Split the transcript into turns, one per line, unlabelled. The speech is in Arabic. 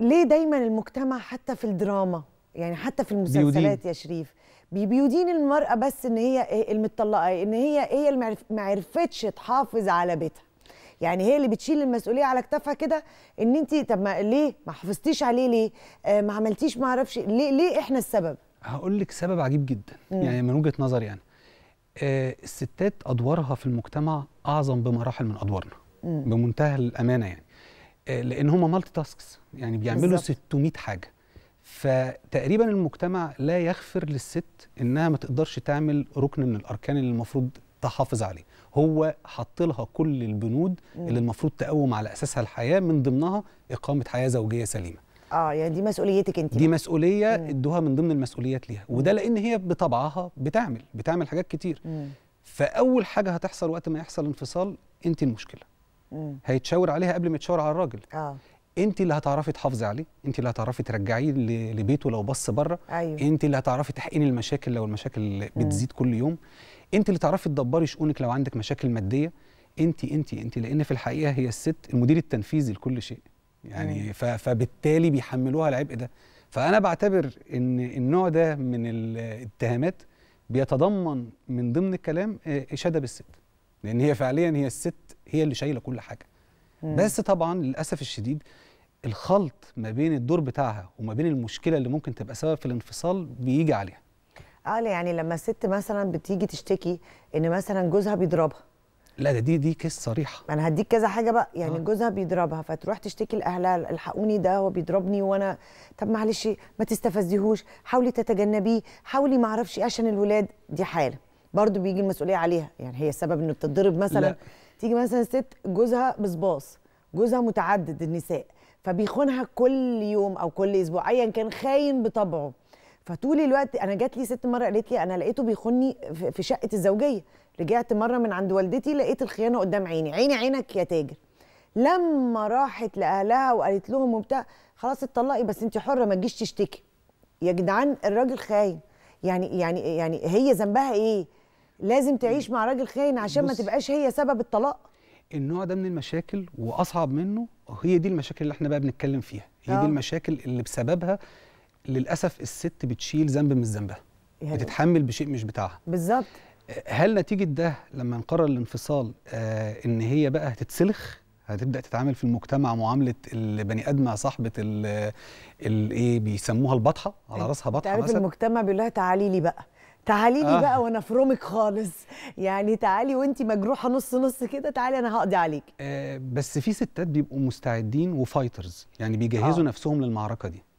ليه دايما المجتمع حتى في الدراما يعني حتى في المسلسلات بيودين. يا شريف بيودين المرأة بس ان هي إيه المطلقة ان هي هي إيه اللي ما عرفتش تحافظ على بيتها يعني هي اللي بتشيل المسؤوليه على كتافها كده ان انت طب ما ليه ما حافظتيش عليه ليه آه، ما عملتيش ما اعرفش ليه ليه احنا السبب
هقول لك سبب عجيب جدا مم. يعني من وجهه نظري يعني آه الستات ادوارها في المجتمع اعظم بمراحل من ادوارنا بمنتهى الامانه يعني لان هم مالتي تاسكس يعني بيعملوا 600 حاجه فتقريبا المجتمع لا يغفر للست انها ما تقدرش تعمل ركن من الاركان اللي المفروض تحافظ عليه هو حط لها كل البنود اللي المفروض تقوم على اساسها الحياه من ضمنها اقامه حياه زوجيه سليمه
اه يعني دي مسؤوليتك انت دي
مسؤوليه مم. ادوها من ضمن المسؤوليات ليها وده لان هي بطبعها بتعمل بتعمل حاجات كتير مم. فاول حاجه هتحصل وقت ما يحصل انفصال انت المشكله مم. هيتشاور عليها قبل ما يتشاور على الراجل اه انت اللي هتعرفي تحافظي عليه انت اللي هتعرفي ترجعيه لبيته لو بص بره أيوة. انت اللي هتعرفي تحقني المشاكل لو المشاكل بتزيد كل يوم انت اللي تعرفي تدبري شؤونك لو عندك مشاكل ماديه انت انت انت لان في الحقيقه هي الست المدير التنفيذي لكل شيء يعني مم. فبالتالي بيحملوها العبء ده فانا بعتبر ان النوع ده من الاتهامات بيتضمن من ضمن الكلام آه، اشاده بالست لان هي فعليا هي الست هي اللي شايله كل حاجه مم. بس طبعا للاسف الشديد الخلط ما بين الدور بتاعها وما بين المشكله اللي ممكن تبقى سبب في الانفصال بيجي عليها
اه يعني لما الست مثلا بتيجي تشتكي ان مثلا جوزها بيضربها
لا ده دي دي كيس صريحه
انا هديك كذا حاجه بقى يعني آه. جوزها بيضربها فتروح تشتكي لاهلها الحقوني ده هو بيضربني وانا طب معلش ما تستفزيهوش حاولي تتجنبيه حاولي ما اعرفش إيه عشان الولاد دي حاله برضو بيجي المسؤوليه عليها يعني هي السبب انه بتتضرب مثلا لا. تيجي مثلا ست جوزها بصباص جوزها متعدد النساء فبيخونها كل يوم او كل اسبوع ايا كان خاين بطبعه فطول الوقت انا جات لي ست مره قالت لي انا لقيته بيخوني في شقه الزوجيه رجعت مره من عند والدتي لقيت الخيانه قدام عيني عيني عينك يا تاجر لما راحت لاهلها وقالت لهم وبتاع خلاص اتطلقي بس انت حره ما تجيش تشتكي يا جدعان الراجل خاين يعني يعني يعني هي ذنبها ايه لازم تعيش مع راجل خاين عشان ما تبقاش هي سبب الطلاق
النوع ده من المشاكل واصعب منه هي دي المشاكل اللي احنا بقى بنتكلم فيها هي دي آه. المشاكل اللي بسببها للاسف الست بتشيل ذنب من ذنبها يعني بتتحمل بشيء مش بتاعها بالظبط هل نتيجه ده لما نقرر الانفصال آه ان هي بقى هتتسلخ هتبدا تتعامل في المجتمع معامله البني ادمه صاحبه الايه بيسموها البطحه على راسها بطحه مثلا
المجتمع بيقول لها تعالي لي بقى تعالي لي آه. بقى وانا في رومك خالص يعني تعالي وانت مجروحه نص نص كده تعالي انا هقضي عليك
آه بس في ستات بيبقوا مستعدين وفايترز يعني بيجهزوا آه. نفسهم للمعركه دي